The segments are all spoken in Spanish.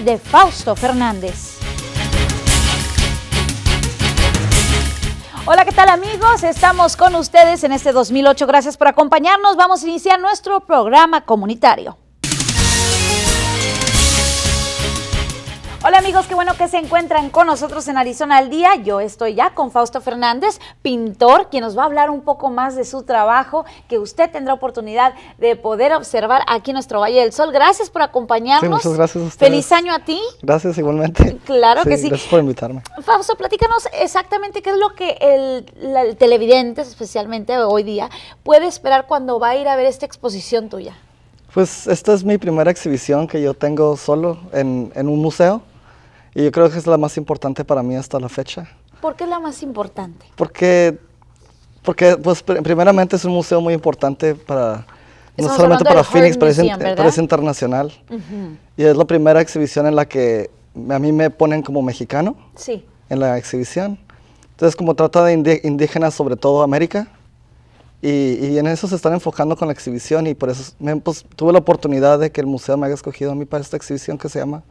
de Fausto Fernández. Hola, ¿qué tal amigos? Estamos con ustedes en este 2008. Gracias por acompañarnos. Vamos a iniciar nuestro programa comunitario. amigos? Qué bueno que se encuentran con nosotros en Arizona al Día. Yo estoy ya con Fausto Fernández, pintor, quien nos va a hablar un poco más de su trabajo que usted tendrá oportunidad de poder observar aquí en nuestro Valle del Sol. Gracias por acompañarnos. muchas gracias a ustedes. Feliz año a ti. Gracias igualmente. Claro que sí. Gracias por invitarme. Fausto, platícanos exactamente qué es lo que el, televidente, especialmente hoy día, puede esperar cuando va a ir a ver esta exposición tuya. Pues esta es mi primera exhibición que yo tengo solo en un museo. Y yo creo que es la más importante para mí hasta la fecha. ¿Por qué es la más importante? Porque, porque pues, primeramente es un museo muy importante para, no solamente para Phoenix, pero es, internacional. Y es la primera exhibición en la que a mí me ponen como mexicano sí. en la exhibición. Entonces, como trata de indígenas, sobre todo América, y, y, en eso se están enfocando con la exhibición y por eso me, pues, tuve la oportunidad de que el museo me haya escogido a mí para esta exhibición que se llama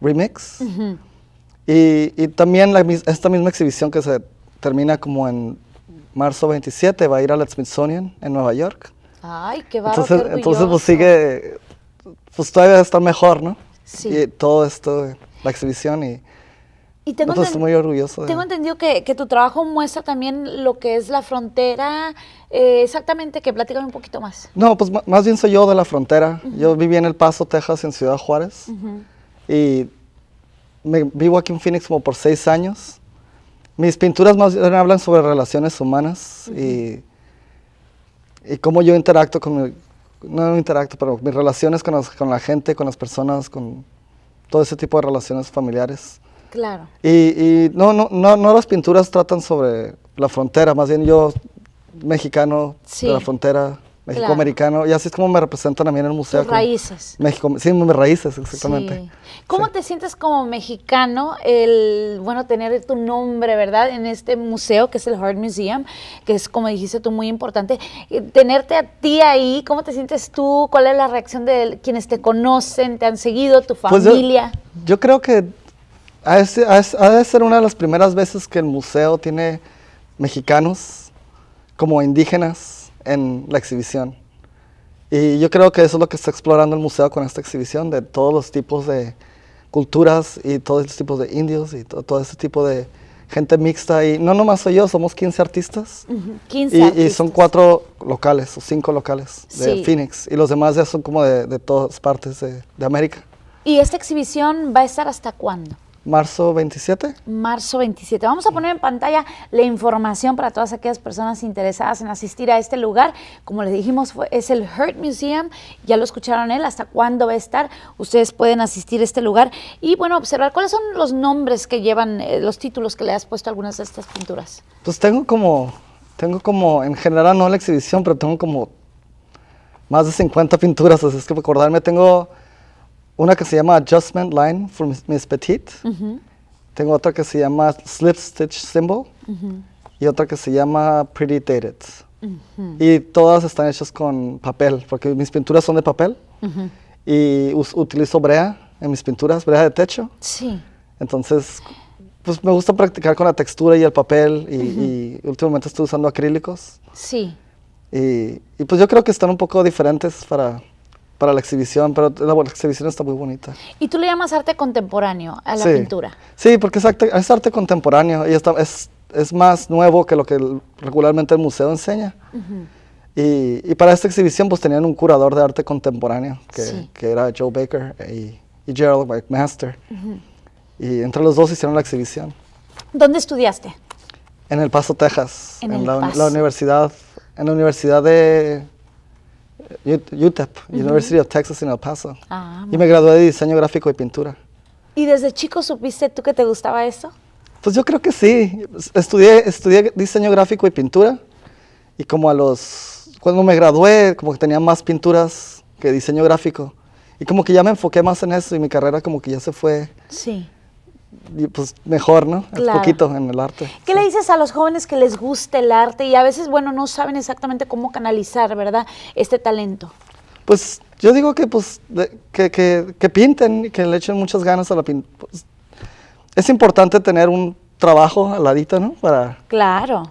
remix. y, también esta misma exhibición que se termina como en marzo 27 va a ir al Smithsonian en Nueva York. Ay, qué va entonces, entonces pues sigue, pues todavía está mejor, ¿no? Sí. Y todo esto, la exhibición y... Y tengo Entonces, estoy muy orgulloso. De... Tengo entendido que, que, tu trabajo muestra también lo que es la frontera, eh, exactamente, que platícame un poquito más. No, pues más bien soy yo de la frontera. Yo viví en El Paso, Texas, en Ciudad Juárez. Y me, vivo aquí en Phoenix como por seis años. Mis pinturas más bien hablan sobre relaciones humanas y, cómo yo interacto con no interacto, pero mis relaciones con, la gente, con las personas, con todo ese tipo de relaciones familiares. Claro. Y, no, no, las pinturas tratan sobre la frontera, más bien yo, mexicano de la frontera, México-americano. Y así es como me representan a mí en el museo. Tus raíces. México, sí, mis raíces, exactamente. ¿Cómo te sientes como mexicano el, bueno, tener tu nombre, verdad, en este museo que es el Heart Museum, que es, como dijiste tú, muy importante? Eh, tenerte a ti ahí, ¿cómo te sientes tú? ¿Cuál es la reacción de quienes te conocen, te han seguido, tu pues familia? yo, yo, creo que ha de ser una de las primeras veces que el museo tiene mexicanos como indígenas en la exhibición. Y yo creo que eso es lo que está explorando el museo con esta exhibición, de todos los tipos de culturas y todos los tipos de indios y todo ese tipo de gente mixta. Y no nomás soy yo, somos 15 artistas. 15 y, son cuatro locales o cinco locales de Phoenix. Y los demás ya son como de, todas partes de, de América. ¿Y esta exhibición va a estar hasta cuándo? Marzo 27. Marzo 27. Vamos a poner en pantalla la información para todas aquellas personas interesadas en asistir a este lugar. Como les dijimos, fue, es el Hurt Museum. Ya lo escucharon él, hasta cuándo va a estar. Ustedes pueden asistir a este lugar y, bueno, observar cuáles son los nombres que llevan, eh, los títulos que le has puesto algunas de estas pinturas. Pues tengo como, tengo como, en general no la exhibición, pero tengo como más de 50 pinturas, así es que recordarme tengo... Una que se llama Adjustment Line for Miss Petite. Tengo otra que se llama Slip Stitch Symbol. Y otra que se llama Pretty Dated. Y todas están hechas con papel, porque mis pinturas son de papel. Y utilizo brea en mis pinturas, brea de techo. Sí. Entonces, pues me gusta practicar con la textura y el papel. Y, últimamente estoy usando acrílicos. Sí. y pues yo creo que están un poco diferentes para para la exhibición, pero la, exhibición está muy bonita. ¿Y tú le llamas arte contemporáneo a la pintura? Sí, porque es arte, contemporáneo y es, más nuevo que lo que regularmente el museo enseña. y, para esta exhibición pues tenían un curador de arte contemporáneo que, era Joe Baker y, Gerald McMaster. Y entre los dos hicieron la exhibición. ¿Dónde estudiaste? En El Paso, Texas, en, el Paso. la universidad, en la universidad de UTEP, University of Texas en El Paso. Ah, y me gradué de diseño gráfico y pintura. ¿Y desde chico supiste tú que te gustaba eso? Pues yo creo que sí. Estudié, estudié diseño gráfico y pintura. Y como a los... Cuando me gradué, como que tenía más pinturas que diseño gráfico. Y como que ya me enfoqué más en eso y mi carrera como que ya se fue... Sí pues mejor, ¿no? Un poquito en el arte. ¿Qué le dices a los jóvenes que les gusta el arte y a veces, bueno, no saben exactamente cómo canalizar, ¿verdad? Este talento. Pues yo digo que, pues, que, que, pinten y que le echen muchas ganas a la pintura. Pues, es importante tener un trabajo al ladito, ¿no? Para, claro.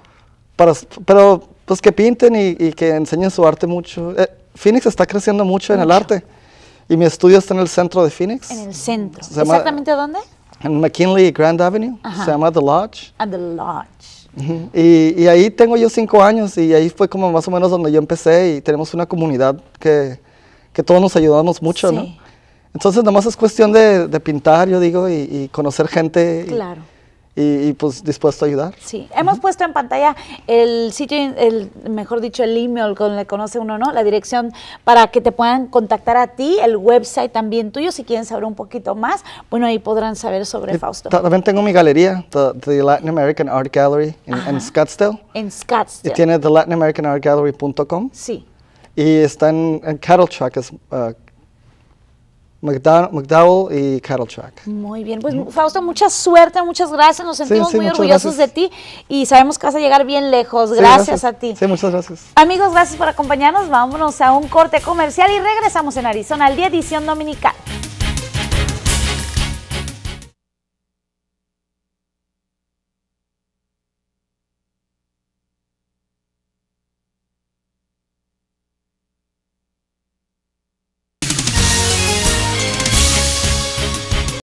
Para, pero pues que pinten y, que enseñen su arte mucho. Eh, Phoenix está creciendo mucho, en el arte. Y mi estudio está en el centro de Phoenix. En el centro. ¿Exactamente dónde? En McKinley Grand Avenue, se llama The Lodge. Ah, The Lodge. y, ahí tengo yo cinco años y ahí fue como más o menos donde yo empecé y tenemos una comunidad que, todos nos ayudamos mucho, ¿no? Entonces, nomás es cuestión de, pintar, yo digo, y, conocer gente. Claro y, pues dispuesto a ayudar. Sí, hemos puesto en pantalla el sitio, el, mejor dicho, el email con le conoce uno, ¿no? La dirección para que te puedan contactar a ti, el website también tuyo, si quieren saber un poquito más, bueno, ahí podrán saber sobre Fausto. También tengo mi galería, the, Latin American Art Gallery en, Scottsdale. En Scottsdale. Y tiene TheLatinAmericanArtGallery.com. Sí. Y está en, Cattle Truck, McDowell y Cattle Track. Muy bien, pues Fausto, mucha suerte, muchas gracias, nos sentimos muy orgullosos de ti y sabemos que vas a llegar bien lejos, gracias, a ti. Sí, muchas gracias. Amigos, gracias por acompañarnos, vámonos a un corte comercial y regresamos en Arizona al día edición dominical.